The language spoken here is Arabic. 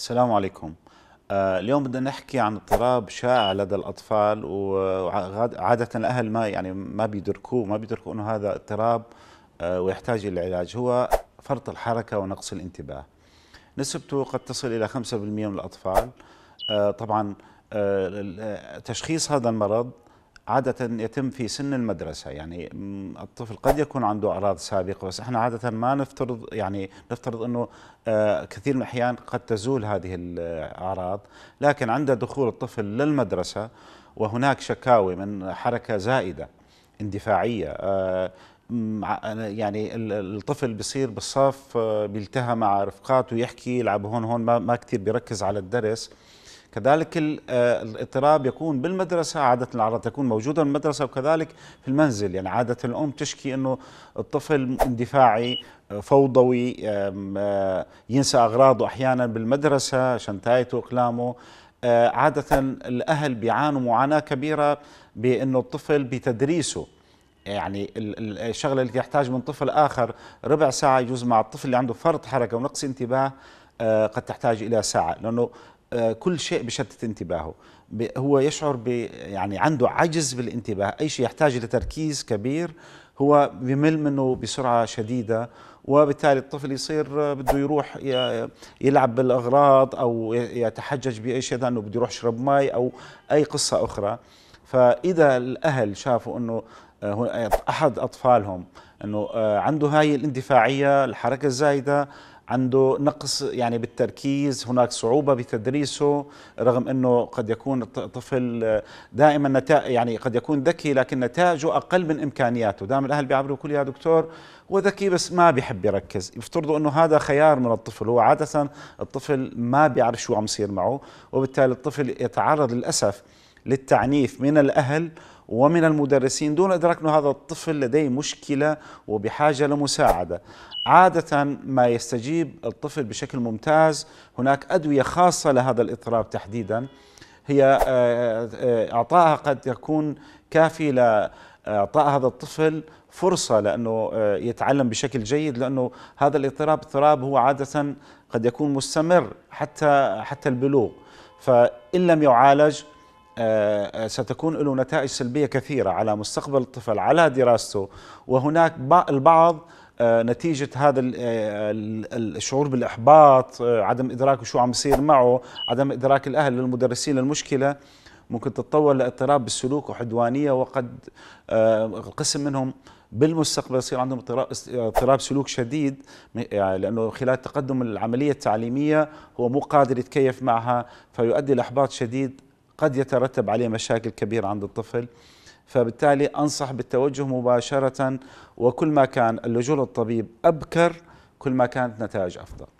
السلام عليكم آه، اليوم بدنا نحكي عن اضطراب شائع لدى الأطفال وعادة الأهل ما يعني ما بيدركوه ما بيدركوا أنه هذا اضطراب آه، ويحتاج إلى علاج هو فرط الحركة ونقص الانتباه نسبته قد تصل إلى 5% من الأطفال آه، طبعا تشخيص هذا المرض عادة يتم في سن المدرسة يعني الطفل قد يكون عنده أعراض سابقة بس احنا عادة ما نفترض يعني نفترض أنه آه، كثير من الأحيان قد تزول هذه الأعراض لكن عند دخول الطفل للمدرسة وهناك شكاوي من حركة زائدة اندفاعية آه، يعني الطفل بصير بالصف آه، بيلتهى مع رفقاته يحكي يلعب هون هون ما كثير بيركز على الدرس كذلك آه، الاضطراب يكون بالمدرسة عادة الأعراض تكون موجودة بالمدرسة وكذلك في المنزل يعني عادة الأم تشكي أنه الطفل اندفاعي آه، فوضوي آه، ينسى أغراضه أحيانا بالمدرسة شنتايته أقلامه عادة الأهل بيعانوا معاناة كبيرة بأنه الطفل بتدريسه يعني الشغله اللي يحتاج من طفل اخر ربع ساعه يجوز مع الطفل اللي عنده فرط حركه ونقص انتباه قد تحتاج الى ساعه لانه آه، كل شيء بشتت انتباهه هو يشعر ب يعني عنده عجز بالانتباه اي شيء يحتاج لتركيز كبير هو بمل منه بسرعه شديده وبالتالي الطفل يصير آه، بده يروح يلعب بالاغراض او يتحجج باي شيء لانه بده يروح يشرب مي او اي قصه اخرى فاذا الاهل شافوا انه آه، احد اطفالهم انه عنده هاي الاندفاعيه الحركه الزايده عنده نقص يعني بالتركيز هناك صعوبة بتدريسه رغم أنه قد يكون الطفل دائما نتائج يعني قد يكون ذكي لكن نتائجه أقل من إمكانياته دائما الأهل بيعبروا كل يا دكتور هو ذكي بس ما بيحب يركز يفترضوا أنه هذا خيار من الطفل هو عادة الطفل ما بيعرف شو عم يصير معه وبالتالي الطفل يتعرض للأسف للتعنيف من الأهل ومن المدرسين دون إدراك أن هذا الطفل لديه مشكلة وبحاجة لمساعدة عادة ما يستجيب الطفل بشكل ممتاز هناك أدوية خاصة لهذا الاضطراب تحديدا هي آه، آه، إعطائها قد يكون كافي لإعطاء آه، هذا الطفل فرصة لأنه يتعلم بشكل جيد لأنه هذا الاضطراب اضطراب هو عادة قد يكون مستمر حتى حتى البلوغ فإن لم يعالج آه، آه، ستكون له نتائج سلبية كثيرة على مستقبل الطفل على دراسته وهناك البعض آه، نتيجة هذا الشعور بالإحباط عدم إدراك شو عم يصير معه عدم إدراك الأهل للمدرسين للمشكلة ممكن تتطور لاضطراب بالسلوك وحدوانية وقد قسم منهم بالمستقبل يصير عندهم اضطراب سلوك شديد يعني لانه خلال تقدم العمليه التعليميه هو مو قادر يتكيف معها فيؤدي لاحباط شديد قد يترتب عليه مشاكل كبيرة عند الطفل فبالتالي أنصح بالتوجه مباشرة وكل ما كان اللجوء للطبيب أبكر كل ما كانت نتائج أفضل